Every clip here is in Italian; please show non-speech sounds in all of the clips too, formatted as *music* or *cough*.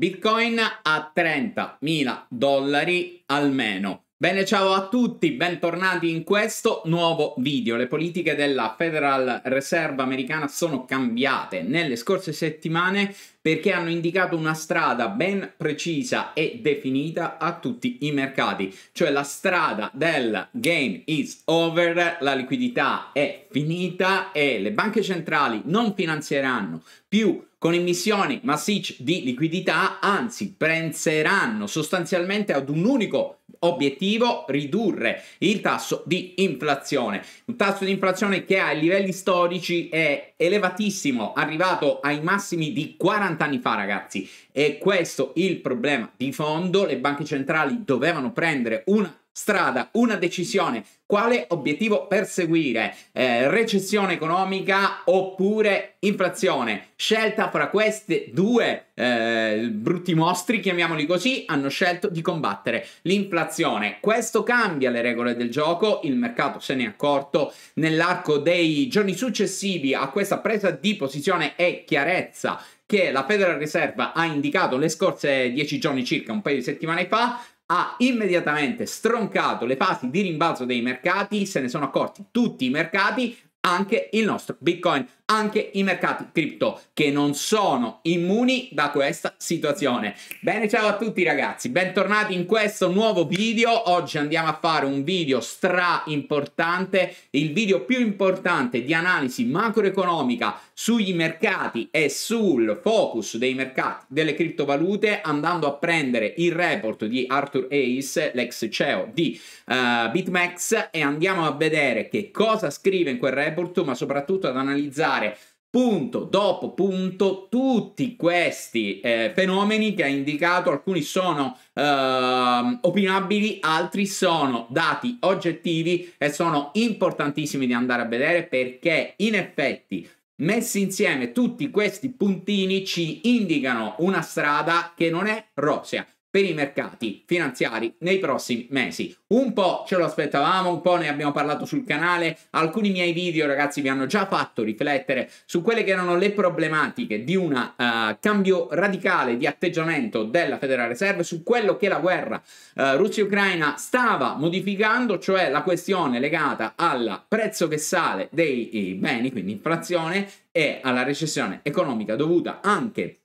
Bitcoin a 30.000 dollari almeno. Bene, ciao a tutti, bentornati in questo nuovo video. Le politiche della Federal Reserve americana sono cambiate nelle scorse settimane perché hanno indicato una strada ben precisa e definita a tutti i mercati, cioè la strada del game is over, la liquidità è finita e le banche centrali non finanzieranno più con emissioni massicce di liquidità, anzi penseranno sostanzialmente ad un unico obiettivo, ridurre il tasso di inflazione. Un tasso di inflazione che ai livelli storici è elevatissimo, arrivato ai massimi di 40 40 anni fa, ragazzi. E questo il problema di fondo. Le banche centrali dovevano prendere una strada, una decisione, quale obiettivo perseguire, eh, recessione economica oppure inflazione. Scelta fra questi due eh, brutti mostri, chiamiamoli così, hanno scelto di combattere l'inflazione. Questo cambia le regole del gioco, il mercato se ne è accorto nell'arco dei giorni successivi a questa presa di posizione e chiarezza che la Federal Reserve ha indicato le scorse dieci giorni circa, un paio di settimane fa, ha immediatamente stroncato le fasi di rimbalzo dei mercati, se ne sono accorti tutti i mercati, anche il nostro Bitcoin anche i mercati cripto che non sono immuni da questa situazione. Bene, ciao a tutti ragazzi, bentornati in questo nuovo video. Oggi andiamo a fare un video stra importante, il video più importante di analisi macroeconomica sugli mercati e sul focus dei mercati delle criptovalute andando a prendere il report di Arthur Ace, l'ex CEO di uh, eh, BitMEX e andiamo a vedere che cosa scrive in quel report, ma soprattutto ad analizzare fare punto dopo punto tutti questi eh, fenomeni che ha indicato, alcuni sono eh, opinabili, altri sono dati oggettivi e sono importantissimi di andare a vedere perché in effetti messi insieme tutti questi puntini ci indicano una strada che non è rosea per i mercati finanziari nei prossimi mesi. Un po' ce lo aspettavamo, un po' ne abbiamo parlato sul canale, alcuni miei video ragazzi vi hanno già fatto riflettere su quelle che erano le problematiche di un uh, cambio radicale di atteggiamento della Federal Reserve, su quello che la guerra uh, Russia-Ucraina stava modificando, cioè la questione legata al prezzo che sale dei eh, beni, quindi inflazione, e alla recessione economica dovuta anche a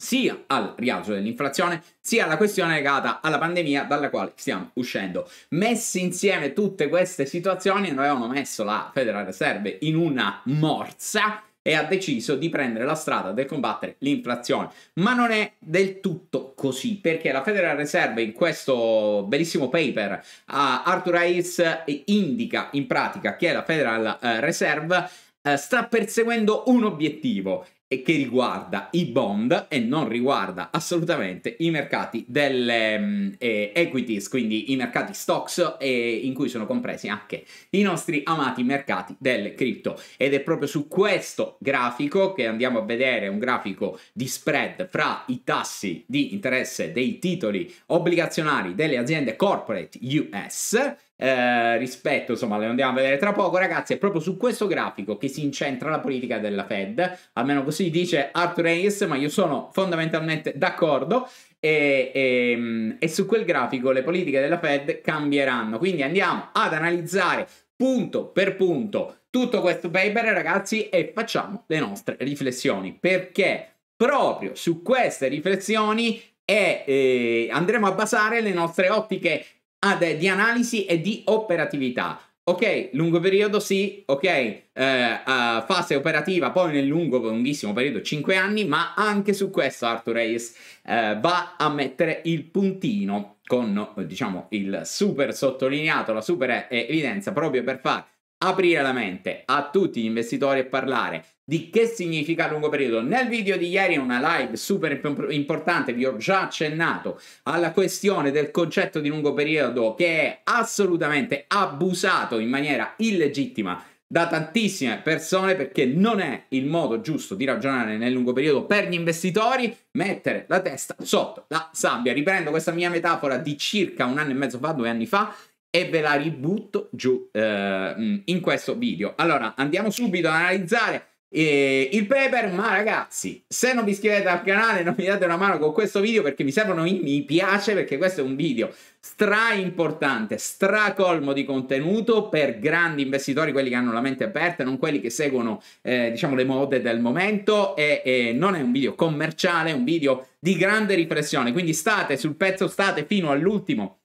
sia al rialzo dell'inflazione, sia alla questione legata alla pandemia dalla quale stiamo uscendo. Messe insieme tutte queste situazioni, noi avevamo messo la Federal Reserve in una morsa e ha deciso di prendere la strada del combattere l'inflazione. Ma non è del tutto così, perché la Federal Reserve in questo bellissimo paper uh, Arthur Hayes indica in pratica che la Federal eh, Reserve uh, sta perseguendo un obiettivo e che riguarda i bond e non riguarda assolutamente i mercati delle mm, eh, equities, quindi i mercati stocks eh, in cui sono compresi anche i nostri amati mercati delle cripto. Ed è proprio su questo grafico che andiamo a vedere un grafico di spread fra i tassi di interesse dei titoli obbligazionari delle aziende corporate US eh, rispetto, insomma, le andiamo a vedere tra poco, ragazzi, è proprio su questo grafico che si incentra la politica della Fed, almeno così dice Arthur Hayes, ma io sono fondamentalmente d'accordo. E, e, e su quel grafico le politiche della Fed cambieranno. Quindi andiamo ad analizzare punto per punto tutto questo paper, ragazzi, e facciamo le nostre riflessioni. Perché proprio su queste riflessioni e eh, andremo a basare le nostre ottiche ad, ah, di analisi e di operatività. Ok, lungo periodo sì, ok, eh, uh, fase operativa poi nel lungo, lunghissimo periodo 5 anni, ma anche su questo Arthur Reyes eh, va a mettere il puntino con diciamo il super sottolineato, la super evidenza proprio per fare aprire la mente a tutti gli investitori e parlare di che significa lungo periodo. Nel video di ieri, in una live super importante, vi ho già accennato alla questione del concetto di lungo periodo che è assolutamente abusato in maniera illegittima da tantissime persone perché non è il modo giusto di ragionare nel lungo periodo per gli investitori mettere la testa sotto la sabbia. Riprendo questa mia metafora di circa un anno e mezzo fa, due anni fa, e ve la ributto giù eh, mm, in questo video. Allora, andiamo subito ad analizzare eh, il paper, ma ragazzi, se non vi iscrivete al canale non mi date una mano con questo video perché mi servono i mi piace perché questo è un video stra importante, stra colmo di contenuto per grandi investitori, quelli che hanno la mente aperta, non quelli che seguono eh, diciamo le mode del momento e, e non è un video commerciale, è un video di grande riflessione, quindi state sul pezzo, state fino all'ultimo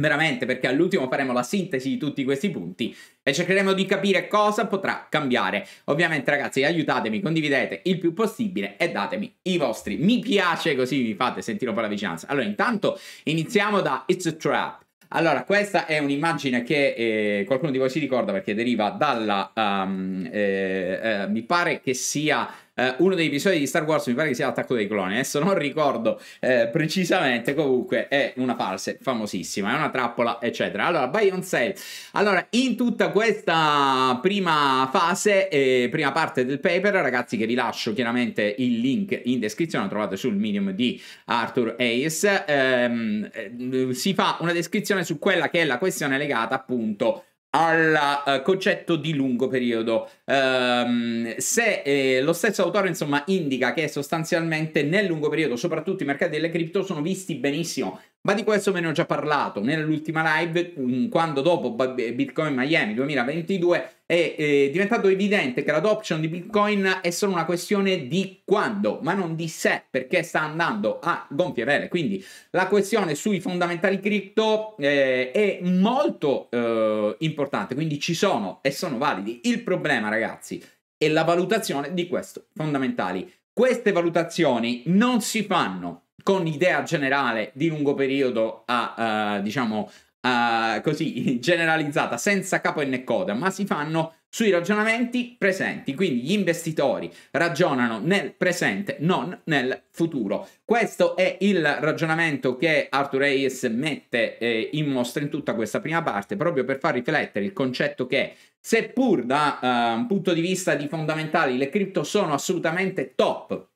veramente perché all'ultimo faremo la sintesi di tutti questi punti e cercheremo di capire cosa potrà cambiare. Ovviamente ragazzi aiutatemi, condividete il più possibile e datemi i vostri mi piace così vi fate sentire un po' la vicinanza. Allora intanto iniziamo da It's a Trap. Allora, questa è un'immagine che eh, qualcuno di voi si ricorda perché deriva dalla... Um, eh, eh, mi pare che sia eh, uno degli episodi di Star Wars, mi pare che sia l'attacco dei cloni, adesso non ricordo eh, precisamente, comunque è una false famosissima, è una trappola, eccetera. Allora, buy on sale. Allora, in tutta questa prima fase, eh, prima parte del paper, ragazzi che vi lascio chiaramente il link in descrizione, lo trovate sul medium di Arthur Ace ehm, eh, si fa una descrizione su quella che è la questione legata appunto al uh, concetto di lungo periodo. Um, se eh, lo stesso autore insomma indica che sostanzialmente nel lungo periodo, soprattutto i mercati delle cripto sono visti benissimo ma di questo ve ne ho già parlato nell'ultima live, mm, quando dopo Bitcoin Miami 2022 è, è eh, diventato evidente che l'adoption di Bitcoin è solo una questione di quando, ma non di se, perché sta andando a gonfie vele. Quindi la questione sui fondamentali cripto eh, è molto eh, importante, quindi ci sono e sono validi. Il problema, ragazzi, è la valutazione di questi fondamentali. Queste valutazioni non si fanno con idea generale di lungo periodo a, uh, diciamo, uh, così *laughs* generalizzata, senza capo e né coda, ma si fanno sui ragionamenti presenti, quindi gli investitori ragionano nel presente, non nel futuro. Questo è il ragionamento che Arthur Hayes mette eh, in mostra in tutta questa prima parte, proprio per far riflettere il concetto che seppur da eh, un punto di vista di fondamentali le cripto sono assolutamente top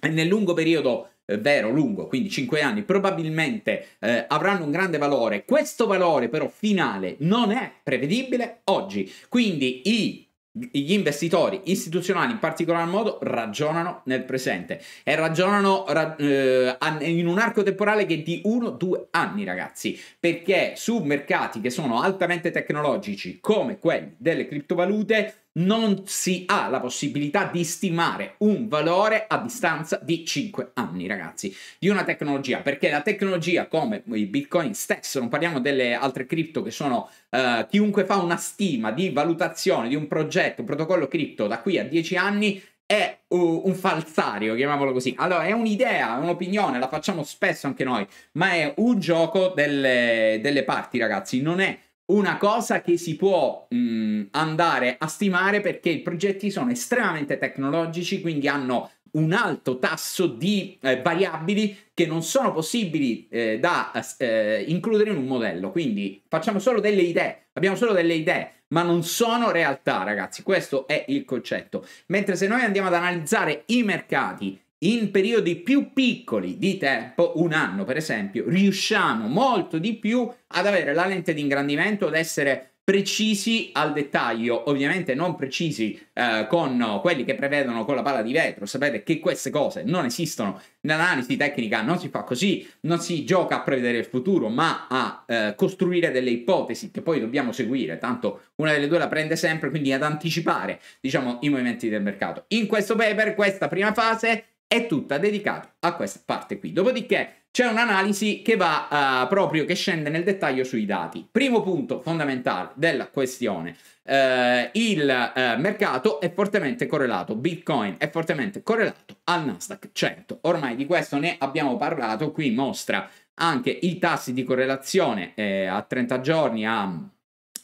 e nel lungo periodo eh, vero lungo, quindi 5 anni, probabilmente eh, avranno un grande valore. Questo valore però finale non è prevedibile oggi, quindi i gli investitori istituzionali in particolar modo ragionano nel presente e ragionano ra- eh, in un arco temporale che è di 1-2 anni ragazzi perché su mercati che sono altamente tecnologici come quelli delle criptovalute non si ha la possibilità di stimare un valore a distanza di 5 anni, ragazzi, di una tecnologia, perché la tecnologia come il Bitcoin stesso, non parliamo delle altre cripto che sono Uh, chiunque fa una stima di valutazione di un progetto, un protocollo cripto da qui a 10 anni è uh, un falsario, chiamiamolo così. Allora, è un'idea, è un'opinione, la facciamo spesso anche noi, ma è un gioco delle, delle parti, ragazzi, non è una cosa che si può mh, andare a stimare perché i progetti sono estremamente tecnologici, quindi hanno un alto tasso di eh, variabili che non sono possibili eh, da eh, eh, includere in un modello. Quindi facciamo solo delle idee, abbiamo solo delle idee, ma non sono realtà, ragazzi. Questo è il concetto. Mentre se noi andiamo ad analizzare i mercati, in periodi più piccoli di tempo, un anno per esempio, riusciamo molto di più ad avere la lente di ingrandimento, ad essere precisi al dettaglio, ovviamente non precisi eh, con quelli che prevedono con la palla di vetro, sapete che queste cose non esistono, nell'analisi tecnica non si fa così, non si gioca a prevedere il futuro, ma a eh, costruire delle ipotesi che poi dobbiamo seguire, tanto una delle due la prende sempre, quindi ad anticipare, diciamo, i movimenti del mercato. In questo paper, questa prima fase è tutta dedicata a questa parte qui. Dopodiché c'è un'analisi che va uh, proprio, che scende nel dettaglio sui dati. Primo punto fondamentale della questione, uh, il uh, mercato è fortemente correlato, Bitcoin è fortemente correlato al Nasdaq 100. Ormai di questo ne abbiamo parlato, qui mostra anche i tassi di correlazione eh, a 30 giorni, a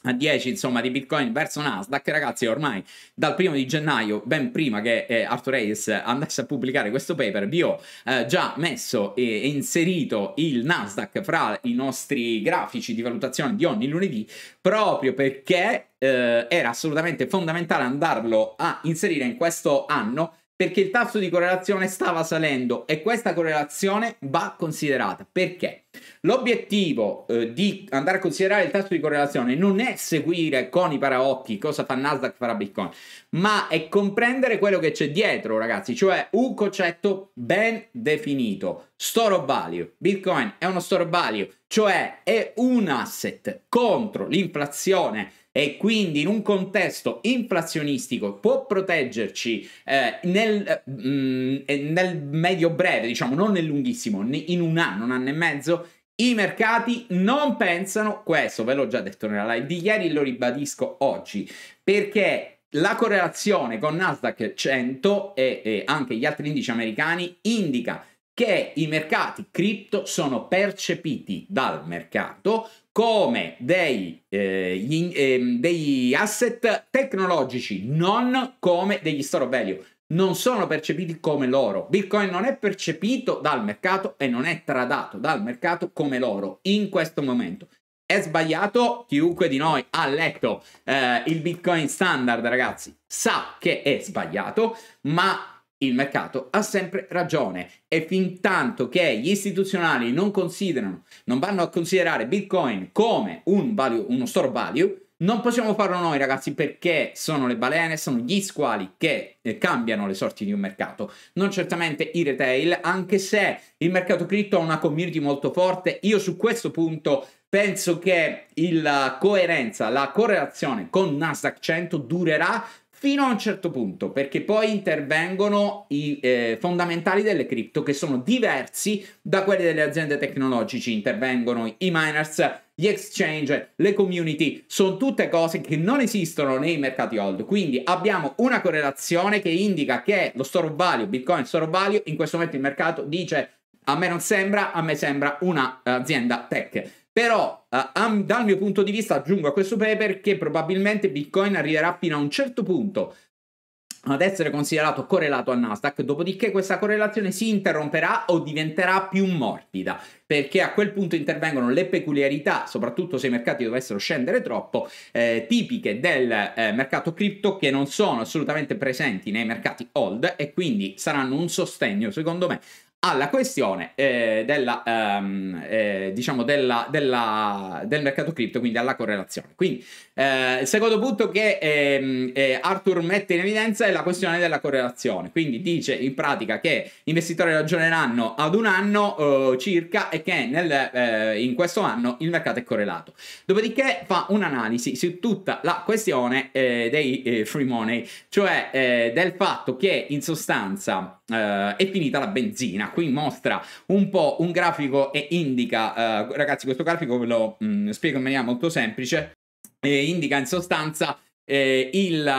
a 10 insomma di bitcoin verso Nasdaq ragazzi ormai dal primo di gennaio ben prima che eh, Arthur Hayes andasse a pubblicare questo paper vi ho eh, già messo e inserito il Nasdaq fra i nostri grafici di valutazione di ogni lunedì proprio perché eh, era assolutamente fondamentale andarlo a inserire in questo anno perché il tasso di correlazione stava salendo e questa correlazione va considerata. Perché? L'obiettivo eh, di andare a considerare il tasso di correlazione non è seguire con i paraocchi cosa fa Nasdaq, farà Bitcoin, ma è comprendere quello che c'è dietro, ragazzi, cioè un concetto ben definito. Store of value. Bitcoin è uno store of value, cioè è un asset contro l'inflazione e quindi in un contesto inflazionistico può proteggerci eh, nel, eh, mm, nel, medio breve, diciamo, non nel lunghissimo, in un anno, un anno e mezzo, i mercati non pensano questo, ve l'ho già detto nella live di ieri, e lo ribadisco oggi, perché la correlazione con Nasdaq 100 e, e anche gli altri indici americani indica che i mercati cripto sono percepiti dal mercato come dei, eh, gli, eh, degli asset tecnologici, non come degli store of value. Non sono percepiti come l'oro. Bitcoin non è percepito dal mercato e non è tradato dal mercato come l'oro in questo momento. È sbagliato, chiunque di noi ha letto eh, il Bitcoin standard, ragazzi, sa che è sbagliato, ma il mercato ha sempre ragione e fin tanto che gli istituzionali non considerano, non vanno a considerare Bitcoin come un value, uno store value, non possiamo farlo noi ragazzi perché sono le balene, sono gli squali che eh, cambiano le sorti di un mercato, non certamente i retail, anche se il mercato cripto ha una community molto forte, io su questo punto penso che la coerenza, la correlazione con Nasdaq 100 durerà fino a un certo punto, perché poi intervengono i eh, fondamentali delle cripto che sono diversi da quelli delle aziende tecnologici, intervengono i miners, gli exchange, le community, sono tutte cose che non esistono nei mercati hold, quindi abbiamo una correlazione che indica che lo store of value, Bitcoin store of value, in questo momento il mercato dice a me non sembra, a me sembra un'azienda eh, tech. Però uh, dal mio punto di vista aggiungo a questo paper che probabilmente Bitcoin arriverà fino a un certo punto ad essere considerato correlato al Nasdaq, dopodiché questa correlazione si interromperà o diventerà più morbida, perché a quel punto intervengono le peculiarità, soprattutto se i mercati dovessero scendere troppo, eh, tipiche del eh, mercato cripto che non sono assolutamente presenti nei mercati old e quindi saranno un sostegno, secondo me, alla questione eh, della, ehm, eh, diciamo della, della, del mercato cripto, quindi alla correlazione. Quindi eh, il secondo punto che ehm, eh, Arthur mette in evidenza è la questione della correlazione, quindi dice in pratica che gli investitori ragioneranno ad un anno eh, circa e che nel, eh, in questo anno il mercato è correlato. Dopodiché fa un'analisi su tutta la questione dei free money, cioè del fatto che in sostanza è finita la benzina Qui mostra un po' un grafico e indica, eh, ragazzi questo grafico ve lo mh, mm, spiego in maniera molto semplice, eh, indica in sostanza... Eh, il,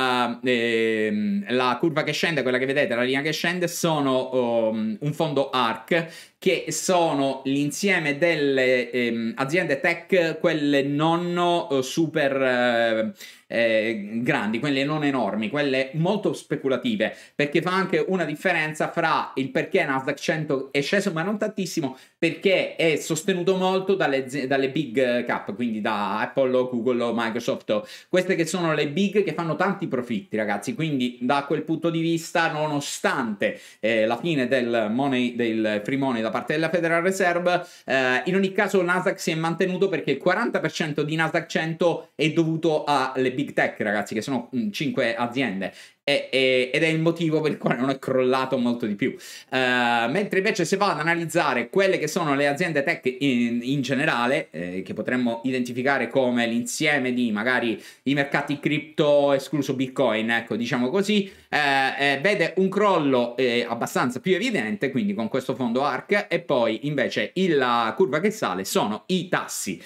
eh, mm, la curva che scende, quella che vedete, la linea che scende, sono um, un fondo ARC che sono l'insieme delle ehm, aziende tech, quelle non eh, super eh, eh, grandi, quelle non enormi, quelle molto speculative, perché fa anche una differenza fra il perché Nasdaq 100 è sceso ma non tantissimo, perché è sostenuto molto dalle, dalle big eh, cap, quindi da Apple, Google, Microsoft, queste che sono le big che fanno tanti profitti ragazzi, quindi da quel punto di vista nonostante eh, la fine del, money, del free money da parte della Federal Reserve. Eh, in ogni caso Nasdaq si è mantenuto perché il 40% di Nasdaq 100 è dovuto alle big tech, ragazzi, che sono 5 aziende e, e, ed è il motivo per il quale non è crollato molto di più. Uh, mentre invece se va ad analizzare quelle che sono le aziende tech in, in generale, eh, che potremmo identificare come l'insieme di magari i mercati cripto escluso Bitcoin, ecco diciamo così, eh, eh, vede un crollo eh, abbastanza più evidente, quindi con questo fondo ARC, e poi invece la curva che sale sono i tassi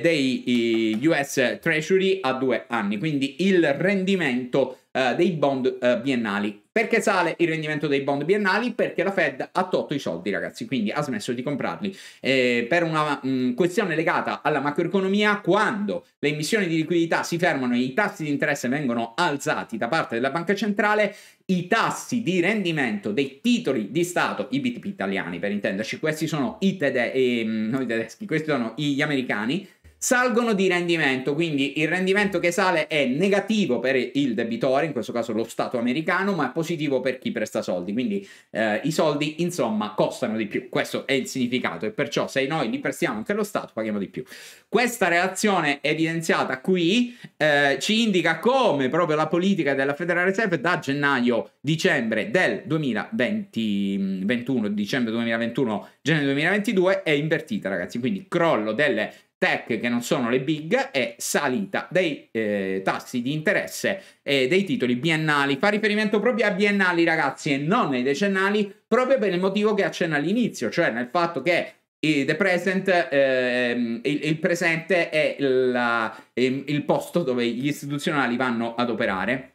dei US Treasury a due anni, quindi il rendimento eh, dei bond eh, biennali perché sale il rendimento dei bond biennali? Perché la Fed ha tolto i soldi, ragazzi, quindi ha smesso di comprarli. Eh, per una mh, mm, questione legata alla macroeconomia, quando le emissioni di liquidità si fermano e i tassi di interesse vengono alzati da parte della banca centrale, i tassi di rendimento dei titoli di Stato, i BTP italiani per intenderci, questi sono i tede- eh, tedeschi, questi sono gli americani, salgono di rendimento, quindi il rendimento che sale è negativo per il debitore, in questo caso lo Stato americano, ma è positivo per chi presta soldi, quindi eh, i soldi insomma costano di più, questo è il significato e perciò se noi li prestiamo anche allo Stato paghiamo di più. Questa relazione evidenziata qui eh, ci indica come proprio la politica della Federal Reserve da gennaio-dicembre del 2020, mm, dicembre 2021, gennaio 2022 è invertita ragazzi, quindi crollo delle tech che non sono le big è salita dei eh, tassi di interesse e dei titoli biennali. Fa riferimento proprio a biennali ragazzi e non ai decennali proprio per il motivo che accenna all'inizio, cioè nel fatto che Present, eh, il, il, presente è il, ehm, il posto dove gli istituzionali vanno ad operare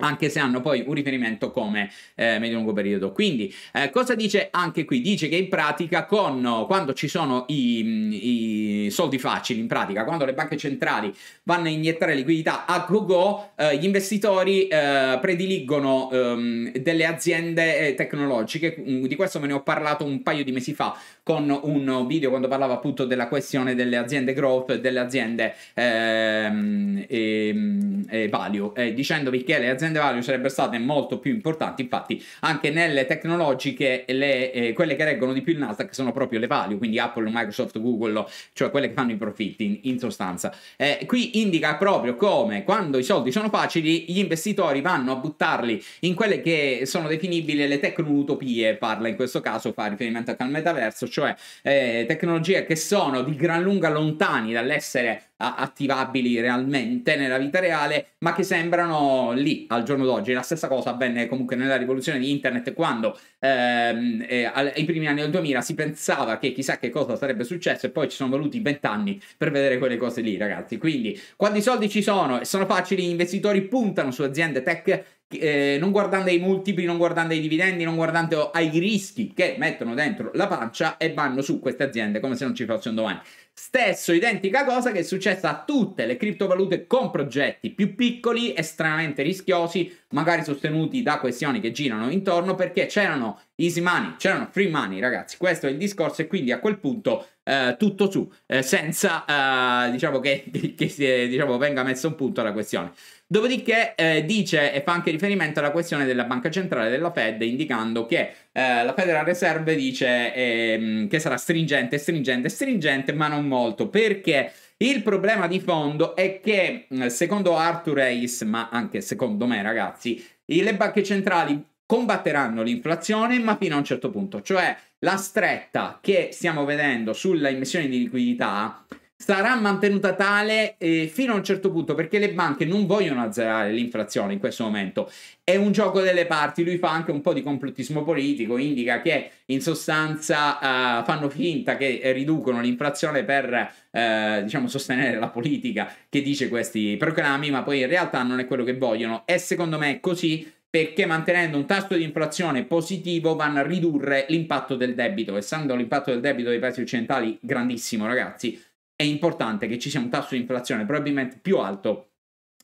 anche se hanno poi un riferimento come eh, medio-lungo periodo. Quindi, eh, cosa dice anche qui? Dice che in pratica, con, quando ci sono i, i, soldi facili, in pratica, quando le banche centrali vanno a iniettare liquidità a go-go, eh, gli investitori eh, prediligono ehm, delle aziende eh, tecnologiche, di questo ve ne ho parlato un paio di mesi fa, con un video quando parlava appunto della questione delle aziende growth, delle aziende ehm, ehm, eh, value, eh, dicendovi che le aziende value sarebbero state molto più importanti, infatti anche nelle tecnologiche le, eh, quelle che reggono di più il Nasdaq sono proprio le value, quindi Apple, Microsoft, Google, cioè quelle che fanno i profitti in, in sostanza. Eh, qui indica proprio come quando i soldi sono facili gli investitori vanno a buttarli in quelle che sono definibili le tecnoutopie, parla in questo caso, fa riferimento anche al metaverso, cioè cioè eh, tecnologie che sono di gran lunga lontani dall'essere attivabili realmente nella vita reale, ma che sembrano lì al giorno d'oggi. La stessa cosa avvenne comunque nella rivoluzione di internet quando ehm, eh, ai primi anni del 2000 si pensava che chissà che cosa sarebbe successo e poi ci sono voluti vent'anni per vedere quelle cose lì, ragazzi. Quindi quando i soldi ci sono e sono facili, gli investitori puntano su aziende tech eh, non guardando ai multipli, non guardando ai dividendi, non guardando ai rischi che mettono dentro la pancia e vanno su queste aziende come se non ci fossero domani. Stesso identica cosa che è successa a tutte le criptovalute con progetti più piccoli, estremamente rischiosi, magari sostenuti da questioni che girano intorno perché c'erano easy money, c'erano free money, ragazzi. Questo è il discorso e quindi a quel punto eh, tutto su, eh, senza eh, diciamo che, *laughs* che, che diciamo, venga messo un punto alla questione. Dopodiché eh, dice e fa anche riferimento alla questione della banca centrale della Fed, indicando che eh, la Federal Reserve dice ehm, che sarà stringente, stringente, stringente, ma non molto, perché il problema di fondo è che, mm, secondo Arthur Hayes, ma anche secondo me ragazzi, le banche centrali combatteranno l'inflazione, ma fino a un certo punto, cioè la stretta che stiamo vedendo sulla emissione di liquidità sarà mantenuta tale eh, fino a un certo punto perché le banche non vogliono azzerare l'inflazione in questo momento. È un gioco delle parti, lui fa anche un po' di complottismo politico, indica che in sostanza eh, fanno finta che riducono l'inflazione per eh, diciamo sostenere la politica che dice questi programmi, ma poi in realtà non è quello che vogliono e secondo me è così perché mantenendo un tasso di inflazione positivo vanno a ridurre l'impatto del debito, essendo l'impatto del debito dei paesi occidentali grandissimo, ragazzi è importante che ci sia un tasso di inflazione probabilmente più alto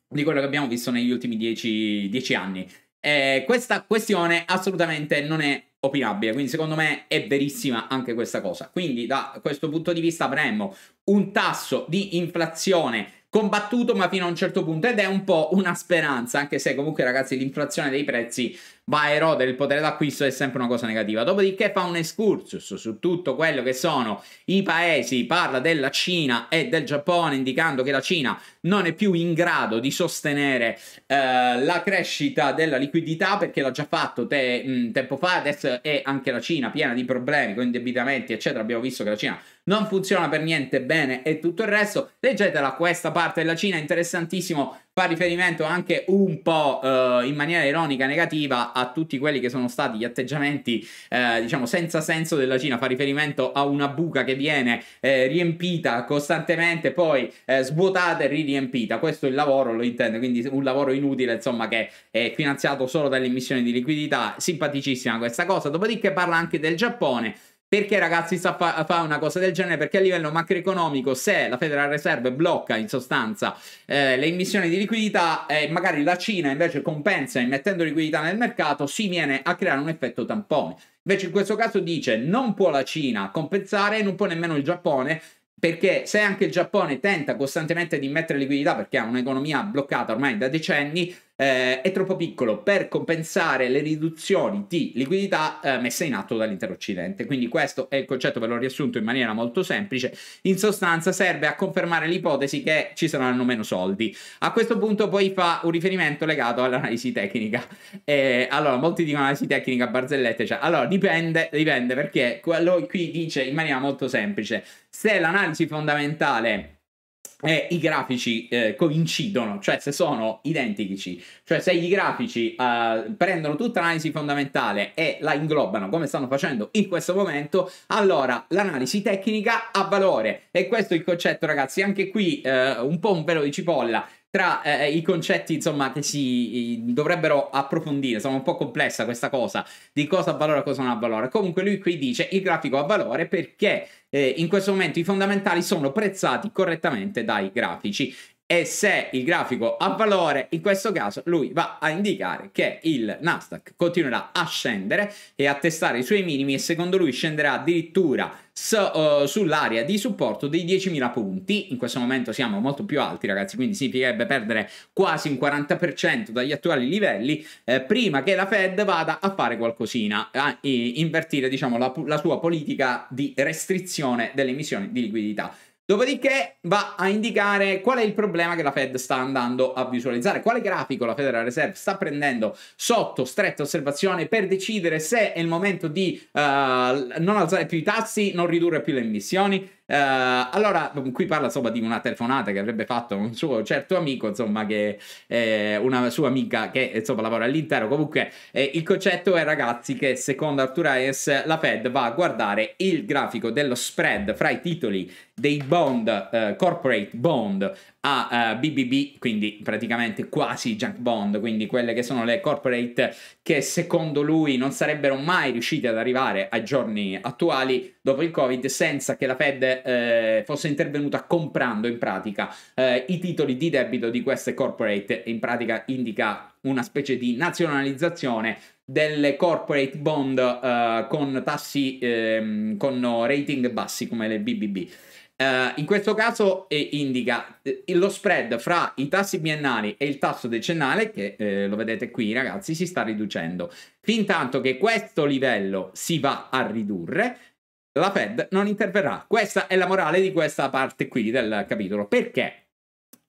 di quello che abbiamo visto negli ultimi dieci anni. Eh, questa questione assolutamente non è opinabile, quindi secondo me è verissima anche questa cosa. Quindi da questo punto di vista avremmo un tasso di inflazione combattuto ma fino a un certo punto ed è un po' una speranza anche se comunque ragazzi l'inflazione dei prezzi va a erodere il potere d'acquisto è sempre una cosa negativa. Dopodiché fa un excursus su tutto quello che sono i paesi, parla della Cina e del Giappone, indicando che la Cina non è più in grado di sostenere eh, la crescita della liquidità perché l'ha già fatto te, mh, mm, tempo fa, adesso è anche la Cina piena di problemi con indebitamenti, eccetera. Abbiamo visto che la Cina non funziona per niente bene e tutto il resto. Leggetela questa parte della Cina, interessantissimo fa riferimento anche un po' eh, in maniera ironica, negativa a tutti quelli che sono stati gli atteggiamenti, eh, diciamo, senza senso della Cina, fa riferimento a una buca che viene eh, riempita costantemente, poi eh, svuotata e riempita. Questo è il lavoro, lo intende, quindi un lavoro inutile, insomma, che è finanziato solo dalle immissioni di liquidità. Simpaticissima questa cosa. Dopodiché parla anche del Giappone perché ragazzi sta fa, fa una cosa del genere? Perché a livello macroeconomico se la Federal Reserve blocca in sostanza eh, le emissioni di liquidità e eh, magari la Cina invece compensa immettendo liquidità nel mercato, si viene a creare un effetto tampone. Invece in questo caso dice non può la Cina compensare, e non può nemmeno il Giappone, perché se anche il Giappone tenta costantemente di mettere liquidità perché ha un'economia bloccata ormai da decenni, eh, è troppo piccolo per compensare le riduzioni di liquidità eh, messe in atto dall'intero Occidente. Quindi questo è il concetto, ve l'ho riassunto in maniera molto semplice. In sostanza serve a confermare l'ipotesi che ci saranno meno soldi. A questo punto poi fa un riferimento legato all'analisi tecnica. Eh, allora, molti dicono analisi tecnica, barzellette, cioè, allora dipende, dipende perché quello qui dice in maniera molto semplice, se l'analisi fondamentale eh, i grafici eh, coincidono, cioè se sono identici, cioè se i grafici eh, prendono tutta l'analisi fondamentale e la inglobano come stanno facendo in questo momento, allora l'analisi tecnica ha valore e questo è il concetto ragazzi, anche qui eh, un po' un velo di cipolla tra eh, eh, i concetti insomma che si dovrebbero approfondire, insomma un po' complessa questa cosa di cosa ha valore e cosa non ha valore. Comunque lui qui dice il grafico ha valore perché eh, in questo momento i fondamentali sono prezzati correttamente dai grafici e se il grafico ha valore, in questo caso lui va a indicare che il Nasdaq continuerà a scendere e a testare i suoi minimi e secondo lui scenderà addirittura su, uh, eh, sull'area di supporto dei 10.000 punti. In questo momento siamo molto più alti, ragazzi, quindi significherebbe perdere quasi un 40% dagli attuali livelli eh, prima che la Fed vada a fare qualcosina, a invertire diciamo, la, la sua politica di restrizione delle emissioni di liquidità. Dopodiché va a indicare qual è il problema che la Fed sta andando a visualizzare, quale grafico la Federal Reserve sta prendendo sotto stretta osservazione per decidere se è il momento di uh, non alzare più i tassi, non ridurre più le emissioni Uh, allora, qui parla insomma di una telefonata che avrebbe fatto un suo certo amico, insomma, che eh, una sua amica che insomma lavora all'interno. Comunque, eh, il concetto è, ragazzi, che secondo Arthur Hayes la Fed va a guardare il grafico dello spread fra i titoli dei bond, eh, corporate bond a uh, eh, BBB, quindi praticamente quasi junk bond, quindi quelle che sono le corporate che secondo lui non sarebbero mai riuscite ad arrivare ai giorni attuali dopo il Covid senza che la Fed eh, fosse intervenuta comprando in pratica eh, i titoli di debito di queste corporate, in pratica indica una specie di nazionalizzazione delle corporate bond eh, con tassi ehm, con rating bassi come le BBB. Uh, in questo caso eh, indica eh, lo spread fra i tassi biennali e il tasso decennale, che eh, lo vedete qui ragazzi, si sta riducendo. Fintanto che questo livello si va a ridurre, la Fed non interverrà. Questa è la morale di questa parte qui del capitolo. Perché?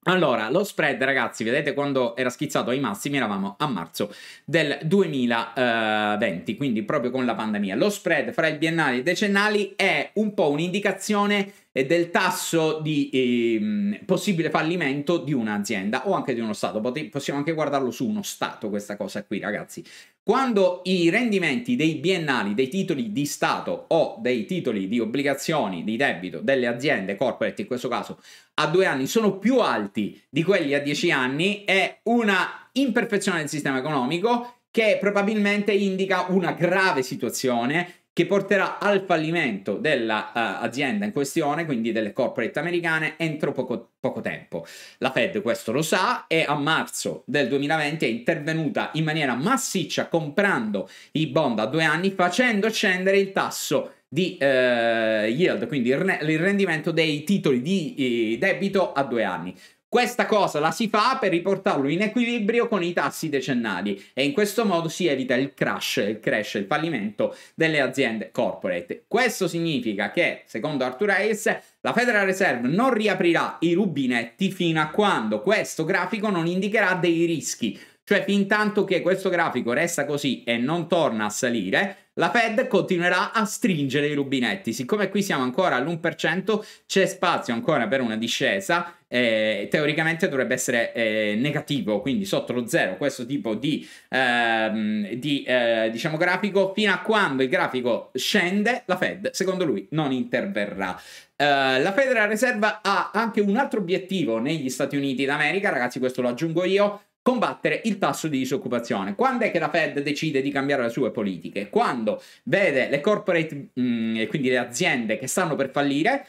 Allora, lo spread, ragazzi, vedete quando era schizzato ai massimi, eravamo a marzo del 2020, quindi proprio con la pandemia. Lo spread fra i biennali e i decennali è un po' un'indicazione del tasso di eh, possibile fallimento di un'azienda o anche di uno Stato. Pot- possiamo anche guardarlo su uno Stato questa cosa qui, ragazzi. Quando i rendimenti dei biennali, dei titoli di Stato o dei titoli di obbligazioni di debito delle aziende corporate, in questo caso a due anni, sono più alti di quelli a dieci anni, è una imperfezione del sistema economico che probabilmente indica una grave situazione che porterà al fallimento dell'azienda eh, uh, in questione, quindi delle corporate americane, entro poco, poco, tempo. La Fed questo lo sa e a marzo del 2020 è intervenuta in maniera massiccia comprando i bond a due anni, facendo scendere il tasso di uh, yield, quindi il rendimento dei titoli di eh, debito a due anni. Questa cosa la si fa per riportarlo in equilibrio con i tassi decennali e in questo modo si evita il crash, il crash, il fallimento delle aziende corporate. Questo significa che, secondo Arthur Hayes, la Federal Reserve non riaprirà i rubinetti fino a quando questo grafico non indicherà dei rischi, cioè fin tanto che questo grafico resta così e non torna a salire, la Fed continuerà a stringere i rubinetti. Siccome qui siamo ancora all'1%, c'è spazio ancora per una discesa eh, teoricamente dovrebbe essere eh, negativo, quindi sotto lo zero, questo tipo di, ehm, di eh, diciamo grafico, fino a quando il grafico scende la Fed secondo lui non interverrà. Uh, la Federal Reserve ha anche un altro obiettivo negli Stati Uniti d'America, ragazzi questo lo aggiungo io, combattere il tasso di disoccupazione. Quando è che la Fed decide di cambiare le sue politiche? Quando vede le corporate, mh, mm, quindi le aziende che stanno per fallire,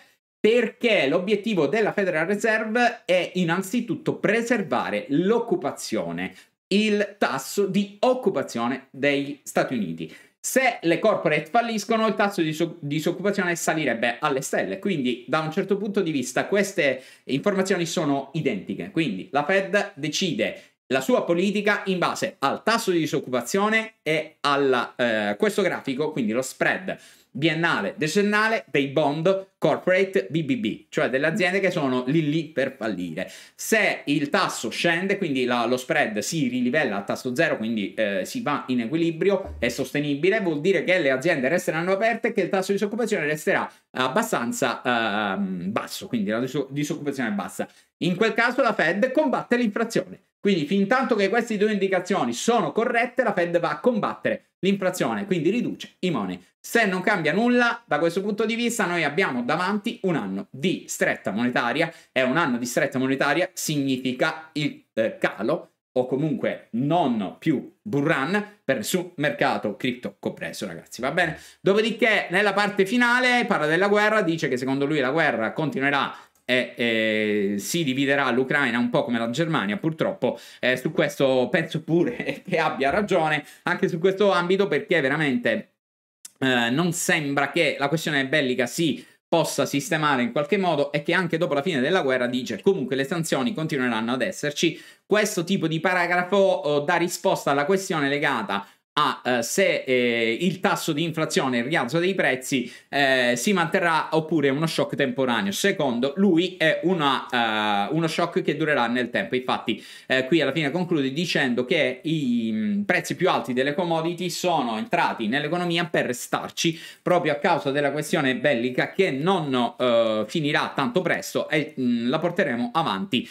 perché l'obiettivo della Federal Reserve è innanzitutto preservare l'occupazione, il tasso di occupazione degli Stati Uniti. Se le corporate falliscono, il tasso di disoccupazione salirebbe alle stelle. Quindi, da un certo punto di vista, queste informazioni sono identiche. Quindi, la Fed decide la sua politica in base al tasso di disoccupazione e a eh, questo grafico, quindi lo spread biennale, decennale dei bond corporate BBB, cioè delle aziende che sono lì lì per fallire. Se il tasso scende, quindi la, lo spread si rilivella a tasso zero, quindi eh, si va in equilibrio, è sostenibile, vuol dire che le aziende resteranno aperte e che il tasso di disoccupazione resterà abbastanza eh, basso, quindi la disoccupazione è bassa. In quel caso la Fed combatte l'inflazione. Quindi fin tanto che queste due indicazioni sono corrette, la Fed va a combattere l'inflazione, quindi riduce i money. Se non cambia nulla, da questo punto di vista, noi abbiamo davanti un anno di stretta monetaria e un anno di stretta monetaria significa il eh, calo o comunque non più burran per nessun mercato cripto compreso ragazzi va bene dopodiché nella parte finale parla della guerra dice che secondo lui la guerra continuerà e, eh, si dividerà l'Ucraina un po' come la Germania, purtroppo eh, su questo penso pure *laughs* che abbia ragione anche su questo ambito perché veramente eh, non sembra che la questione bellica si possa sistemare in qualche modo e che anche dopo la fine della guerra dice comunque le sanzioni continueranno ad esserci. Questo tipo di paragrafo oh, dà risposta alla questione legata a eh, se eh, il tasso di inflazione e il rialzo dei prezzi eh, si manterrà oppure uno shock temporaneo. Secondo lui è una, eh, uno shock che durerà nel tempo. Infatti eh, qui alla fine conclude dicendo che i m, mm, prezzi più alti delle commodity sono entrati nell'economia per restarci proprio a causa della questione bellica che non eh, finirà tanto presto e m, mm, la porteremo avanti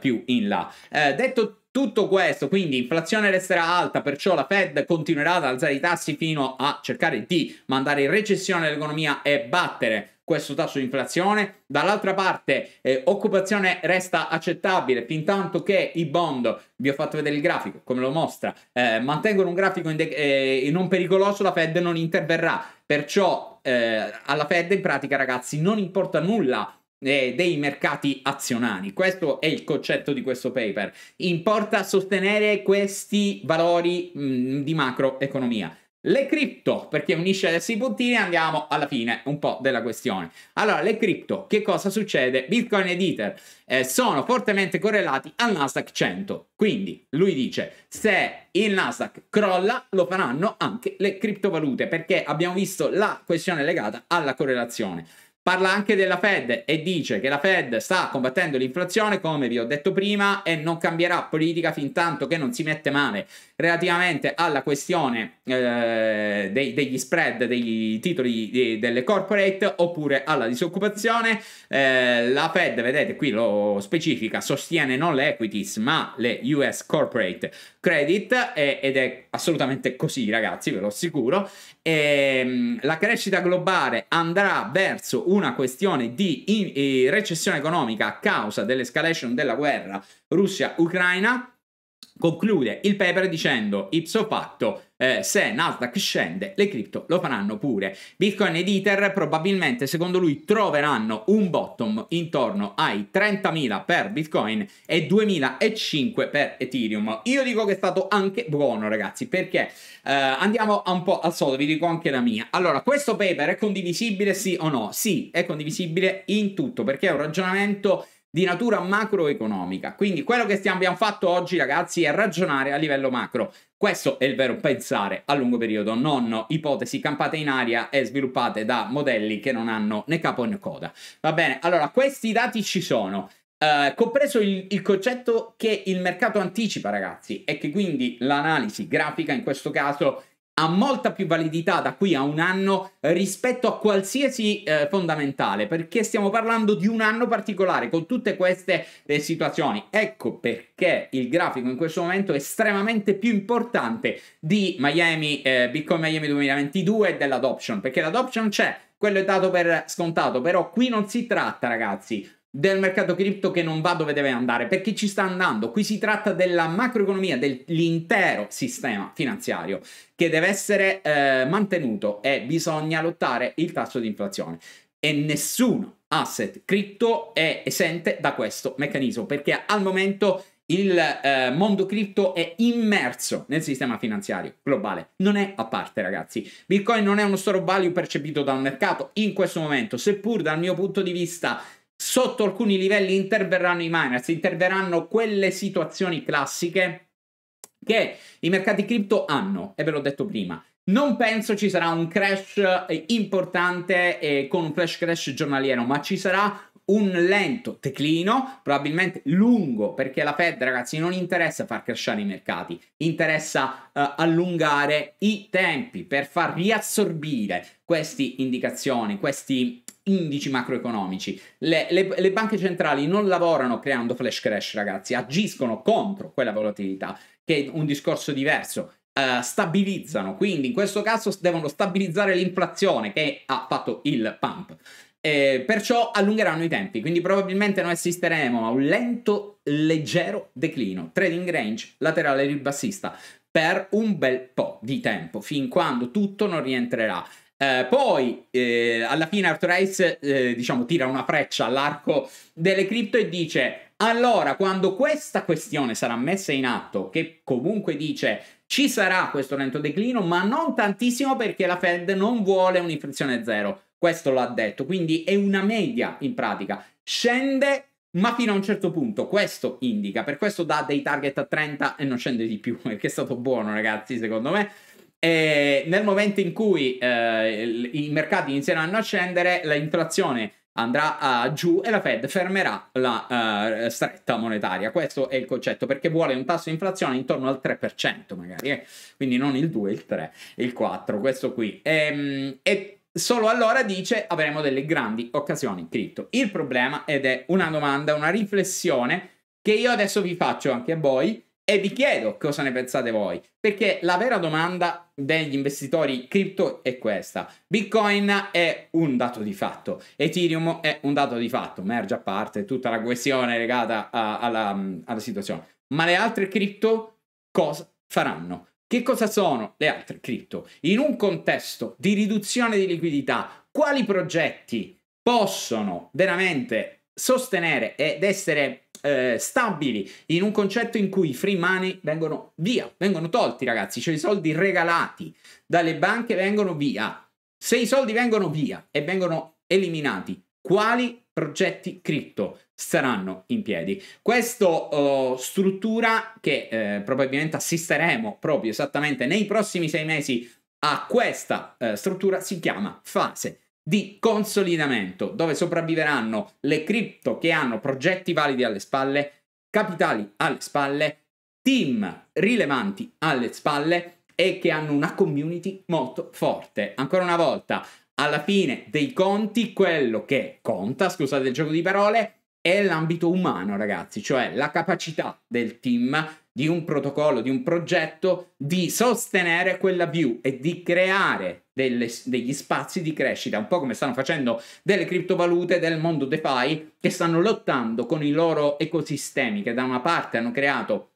più in là. detto tutto questo, quindi inflazione resterà alta, perciò la Fed continuerà ad alzare i tassi fino a cercare di mandare in recessione l'economia e battere questo tasso di inflazione. Dall'altra parte, eh, occupazione resta accettabile fin tanto che i bond, vi ho fatto vedere il grafico come lo mostra, eh, mantengono un grafico eh, non pericoloso, la Fed non interverrà. Perciò eh, alla Fed in pratica, ragazzi, non importa nulla eh, dei mercati azionari. Questo è il concetto di questo paper. Importa sostenere questi valori mh, mm, di macroeconomia. Le cripto, perché unisce adesso i puntini andiamo alla fine un po' della questione. Allora, le cripto, che cosa succede? Bitcoin ed Ether eh, sono fortemente correlati al Nasdaq 100. Quindi, lui dice, se il Nasdaq crolla, lo faranno anche le criptovalute, perché abbiamo visto la questione legata alla correlazione. Parla anche della Fed e dice che la Fed sta combattendo l'inflazione, come vi ho detto prima, e non cambierà politica fin tanto che non si mette male relativamente alla questione eh, dei, degli spread dei titoli di, eh, delle corporate oppure alla disoccupazione. Eh, la Fed, vedete qui lo specifica, sostiene non le equities ma le US corporate credit e, ed è assolutamente così ragazzi, ve lo assicuro ehm, la crescita globale andrà verso una questione di in, eh, recessione economica a causa dell'escalation della guerra Russia-Ucraina, conclude il paper dicendo ipso facto eh, se Nasdaq scende, le cripto lo faranno pure. Bitcoin ed Ether probabilmente secondo lui troveranno un bottom intorno ai 30.000 per Bitcoin e 2.005 per Ethereum. Io dico che è stato anche buono ragazzi perché eh, andiamo un po' al sodo, vi dico anche la mia. Allora, questo paper è condivisibile sì o no? Sì, è condivisibile in tutto perché è un ragionamento di natura macroeconomica. Quindi quello che stiamo, abbiamo fatto oggi, ragazzi, è ragionare a livello macro. Questo è il vero pensare a lungo periodo, non ipotesi campate in aria e sviluppate da modelli che non hanno né capo né coda. Va bene, allora questi dati ci sono. Uh, compreso il, il, concetto che il mercato anticipa, ragazzi, e che quindi l'analisi grafica in questo caso ha molta più validità da qui a un anno rispetto a qualsiasi eh, fondamentale, perché stiamo parlando di un anno particolare con tutte queste eh, situazioni. Ecco perché il grafico in questo momento è estremamente più importante di Miami, eh, Bitcoin Miami 2022 e dell'adoption, perché l'adoption c'è, quello è dato per scontato, però qui non si tratta, ragazzi, del mercato cripto che non va dove deve andare, perché ci sta andando. Qui si tratta della macroeconomia, dell'intero sistema finanziario che deve essere eh, mantenuto e bisogna lottare il tasso di inflazione. E nessuno asset cripto è esente da questo meccanismo, perché al momento il eh, mondo cripto è immerso nel sistema finanziario globale, non è a parte ragazzi. Bitcoin non è uno store value percepito dal mercato in questo momento, seppur dal mio punto di vista sotto alcuni livelli interverranno i miners, interverranno quelle situazioni classiche che i mercati cripto hanno, e ve l'ho detto prima. Non penso ci sarà un crash eh, importante eh, con un flash crash giornaliero, ma ci sarà un lento teclino, probabilmente lungo, perché la Fed, ragazzi, non interessa far crescere i mercati, interessa uh, allungare i tempi per far riassorbire queste indicazioni, questi indici macroeconomici. Le, le, le, banche centrali non lavorano creando flash crash, ragazzi, agiscono contro quella volatilità, che è un discorso diverso. Uh, stabilizzano, quindi in questo caso devono stabilizzare l'inflazione che ha fatto il pump. Eh, perciò allungheranno i tempi, quindi probabilmente noi assisteremo a un lento, leggero declino. Trading range laterale ribassista per un bel po' di tempo, fin quando tutto non rientrerà eh, poi eh, alla fine Arthur Hayes eh, diciamo tira una freccia all'arco delle cripto e dice allora quando questa questione sarà messa in atto che comunque dice ci sarà questo lento declino ma non tantissimo perché la Fed non vuole un'inflazione zero questo l'ha detto quindi è una media in pratica scende ma fino a un certo punto questo indica per questo dà dei target a 30 e non scende di più *laughs* perché è stato buono ragazzi secondo me e nel momento in cui eh, i mercati inizieranno a scendere, l'inflazione andrà uh, giù e la Fed fermerà la uh, stretta monetaria. Questo è il concetto, perché vuole un tasso di inflazione intorno al 3%, magari, eh? quindi non il 2, il 3, il 4, questo qui. E, ehm, e solo allora dice avremo delle grandi occasioni in cripto. Il problema, ed è una domanda, una riflessione che io adesso vi faccio anche a voi, e vi chiedo cosa ne pensate voi, perché la vera domanda degli investitori cripto è questa. Bitcoin è un dato di fatto, Ethereum è un dato di fatto, merge a parte tutta la questione legata a, alla, alla situazione. Ma le altre cripto cosa faranno? Che cosa sono le altre cripto? In un contesto di riduzione di liquidità, quali progetti possono veramente sostenere ed essere eh, stabili in un concetto in cui i free money vengono via, vengono tolti ragazzi, cioè i soldi regalati dalle banche vengono via. Se i soldi vengono via e vengono eliminati, quali progetti cripto staranno in piedi. Questa uh, oh, struttura che eh, probabilmente assisteremo proprio esattamente nei prossimi sei mesi a questa eh, struttura si chiama fase di consolidamento, dove sopravviveranno le cripto che hanno progetti validi alle spalle, capitali alle spalle, team rilevanti alle spalle e che hanno una community molto forte. Ancora una volta, alla fine dei conti, quello che conta, scusate il gioco di parole, è l'ambito umano, ragazzi, cioè la capacità del team, di un protocollo, di un progetto, di sostenere quella view e di creare delle, degli spazi di crescita, un po' come stanno facendo delle criptovalute del mondo DeFi, che stanno lottando con i loro ecosistemi, che da una parte hanno creato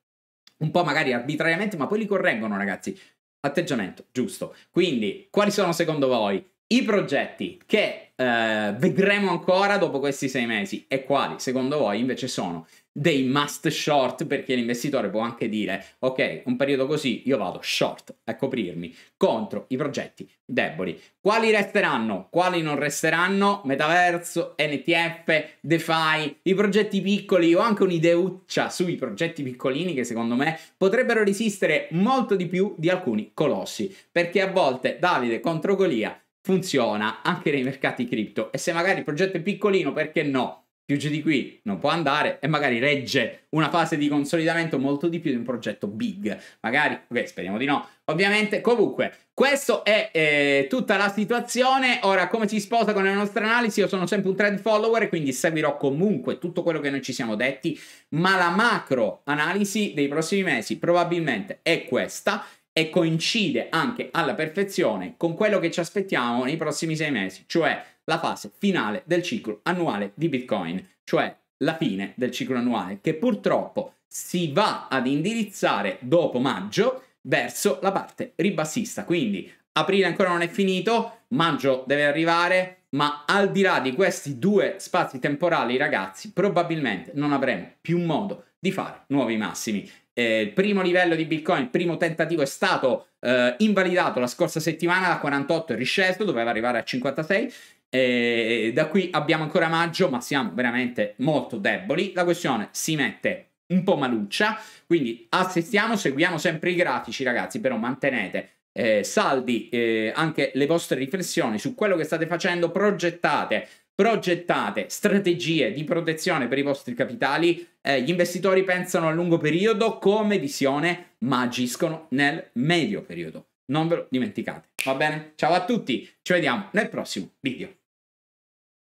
un po' magari arbitrariamente, ma poi li correggono, ragazzi. Atteggiamento, giusto. Quindi, quali sono secondo voi i progetti che eh, vedremo ancora dopo questi sei mesi e quali secondo voi invece sono dei must short perché l'investitore può anche dire ok un periodo così io vado short a coprirmi contro i progetti deboli quali resteranno quali non resteranno metaverso NTF DeFi i progetti piccoli o anche un'ideuccia sui progetti piccolini che secondo me potrebbero resistere molto di più di alcuni colossi perché a volte Davide contro Golia funziona anche nei mercati cripto e se magari il progetto è piccolino, perché no? Più giù di qui non può andare e magari regge una fase di consolidamento molto di più di un progetto big. Magari, ok, speriamo di no. Ovviamente, comunque, questa è eh, tutta la situazione. Ora, come si sposa con le nostre analisi? Io sono sempre un trend follower, quindi seguirò comunque tutto quello che noi ci siamo detti. Ma la macro analisi dei prossimi mesi probabilmente è questa e coincide anche alla perfezione con quello che ci aspettiamo nei prossimi sei mesi, cioè la fase finale del ciclo annuale di Bitcoin, cioè la fine del ciclo annuale che purtroppo si va ad indirizzare dopo maggio verso la parte ribassista. Quindi aprile ancora non è finito, maggio deve arrivare, ma al di là di questi due spazi temporali, ragazzi, probabilmente non avremo più modo di fare nuovi massimi. Eh, il primo livello di Bitcoin, il primo tentativo è stato eh, invalidato la scorsa settimana da 48, è risceso, doveva arrivare a 56. Eh, da qui abbiamo ancora maggio, ma siamo veramente molto deboli. La questione si mette un po' maluccia, quindi assistiamo, seguiamo sempre i grafici, ragazzi, però mantenete eh, saldi eh, anche le vostre riflessioni su quello che state facendo, progettate progettate strategie di protezione per i vostri capitali, eh, gli investitori pensano a lungo periodo come visione, ma agiscono nel medio periodo. Non ve lo dimenticate, va bene? Ciao a tutti, ci vediamo nel prossimo video.